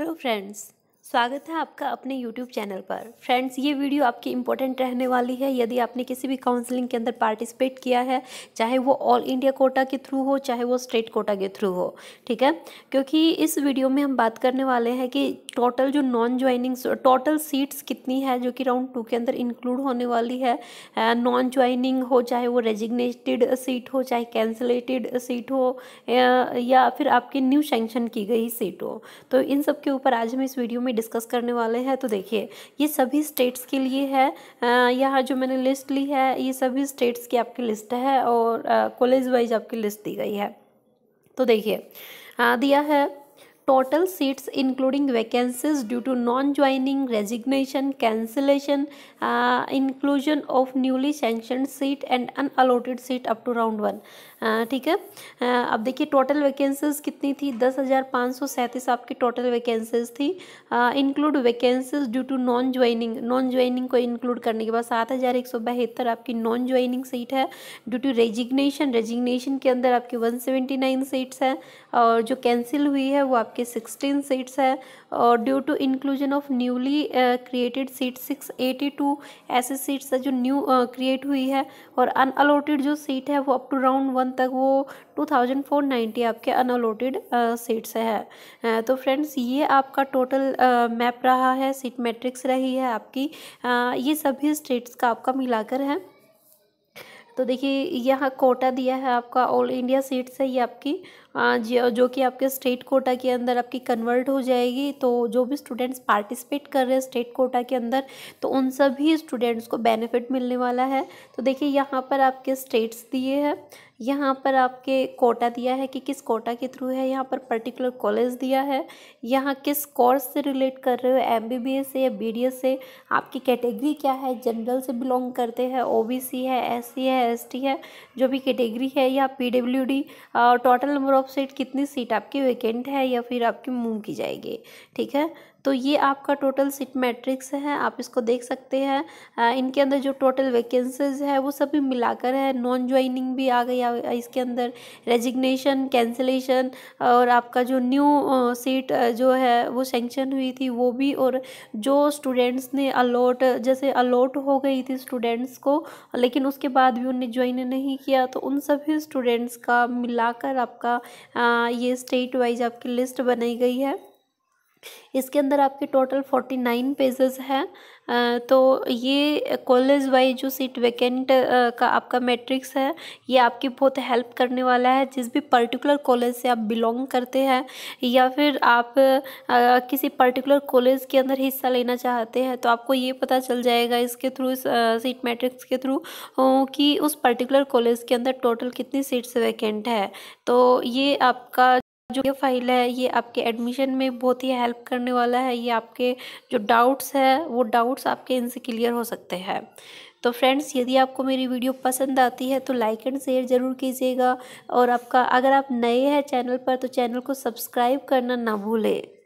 Hello friends. स्वागत है आपका अपने YouTube चैनल पर फ्रेंड्स ये वीडियो आपकी इंपॉर्टेंट रहने वाली है यदि आपने किसी भी काउंसलिंग के अंदर पार्टिसिपेट किया है चाहे वो ऑल इंडिया कोटा के थ्रू हो चाहे वो स्टेट कोटा के थ्रू हो ठीक है क्योंकि इस वीडियो में हम बात करने वाले हैं कि टोटल जो नॉन ज्वाइनिंग टोटल सीट्स कितनी है जो कि राउंड टू के अंदर इंक्लूड होने वाली है नॉन ज्वाइनिंग हो चाहे वो रेजिग्नेटेड सीट हो चाहे कैंसलेटेड सीट हो या फिर आपकी न्यू सेंक्शन की गई सीट हो तो इन सब के ऊपर आज हम इस वीडियो में डिस्कस करने वाले हैं तो देखिए ये सभी स्टेट्स के लिए है यहाँ जो मैंने लिस्ट ली है ये सभी स्टेट्स की आपकी लिस्ट है और कॉलेज वाइज आपकी लिस्ट दी गई है तो देखिए दिया है total seats including vacancies due to non-joining, resignation, cancellation, uh, inclusion of newly sanctioned seat and unallotted seat up to round one uh, ठीक है uh, अब देखिए टोटल वैकेंसीज कितनी थी दस हज़ार पाँच सौ सैंतीस आपकी टोटल वैकेंसीज थी include vacancies due to non joining non joining को इंक्लूड करने के बाद सात हज़ार एक सौ बहत्तर आपकी नॉन ज्वाइनिंग सीट है ड्यू टू रेजिग्नेशन रेजिग्नेशन के अंदर आपकी वन सेवेंटी नाइन सीट्स हैं और जो कैंसिल हुई है वो आपकी आपके सिक्सटीन सीट्स है और due to inclusion of newly created seat six eighty two ऐसी सीट्स है जो न्यू क्रिएट uh, हुई है और अनअलोटेड जो सीट है वो अप टू राउंड वन तक वो टू थाउजेंड फोर नाइन्टी आपके अनअलोटेड सीट्स है uh, तो फ्रेंड्स ये आपका टोटल मैप uh, रहा है सीट मैट्रिक्स रही है आपकी uh, ये सभी स्टेट्स का आपका मिलाकर है तो देखिए यहाँ कोटा दिया है आपका ऑल इंडिया सीट्स है ये आपकी हाँ जो कि आपके स्टेट कोटा के अंदर आपकी कन्वर्ट हो जाएगी तो जो भी स्टूडेंट्स पार्टिसिपेट कर रहे हैं स्टेट कोटा के अंदर तो उन सभी स्टूडेंट्स को बेनिफिट मिलने वाला है तो देखिए यहाँ पर आपके स्टेट्स दिए हैं यहाँ पर आपके कोटा दिया है कि किस कोटा के थ्रू है यहाँ पर पर्टिकुलर कॉलेज दिया है यहाँ किस कोर्स से रिलेट कर रहे हो एम बी बी एस से या बी डी एस से आपकी कैटेगरी क्या है जनरल से बिलोंग करते हैं ओ बी सी है एस सी है एस टी है जो भी कैटेगरी है या P W D total number drop seat कितनी सीट आपकी वैकेंट है या फिर आपकी मूव की जाएगी ठीक है तो ये आपका टोटल सीट मैट्रिक्स है आप इसको देख सकते हैं इनके अंदर जो टोटल वैकेंसीज है वो सभी मिलाकर है नॉन ज्वाइनिंग भी आ गई इसके अंदर रेजिग्नेशन कैंसिलेशन और आपका जो न्यू सीट जो है वो सेंक्शन हुई थी वो भी और जो स्टूडेंट्स ने अलॉट जैसे अलॉट हो गई थी स्टूडेंट्स को लेकिन उसके बाद भी उन्हें ज्वाइन नहीं किया तो उन सभी स्टूडेंट्स का मिलाकर आपका आ, ये स्टेट वाइज आपकी लिस्ट बनाई गई है इसके अंदर आपके टोटल फोर्टी नाइन पेजेस हैं तो ये कॉलेज वाइज जो सीट वैकेंट का आपका मैट्रिक्स है ये आपकी बहुत हेल्प करने वाला है जिस भी पर्टिकुलर कॉलेज से आप बिलोंग करते हैं या फिर आप किसी पर्टिकुलर कॉलेज के अंदर हिस्सा लेना चाहते हैं तो आपको ये पता चल जाएगा इसके थ्रू इस सीट मैट्रिक्स के थ्रू कि उस पर्टिकुलर कॉलेज के अंदर टोटल कितनी सीट्स वैकेंट है तो ये आपका जो ये फाइल है ये आपके एडमिशन में बहुत ही हेल्प करने वाला है ये आपके जो डाउट्स है वो डाउट्स आपके इनसे क्लियर हो सकते हैं तो फ्रेंड्स यदि आपको मेरी वीडियो पसंद आती है तो लाइक एंड शेयर ज़रूर कीजिएगा और आपका अगर आप नए हैं चैनल पर तो चैनल को सब्सक्राइब करना ना भूलें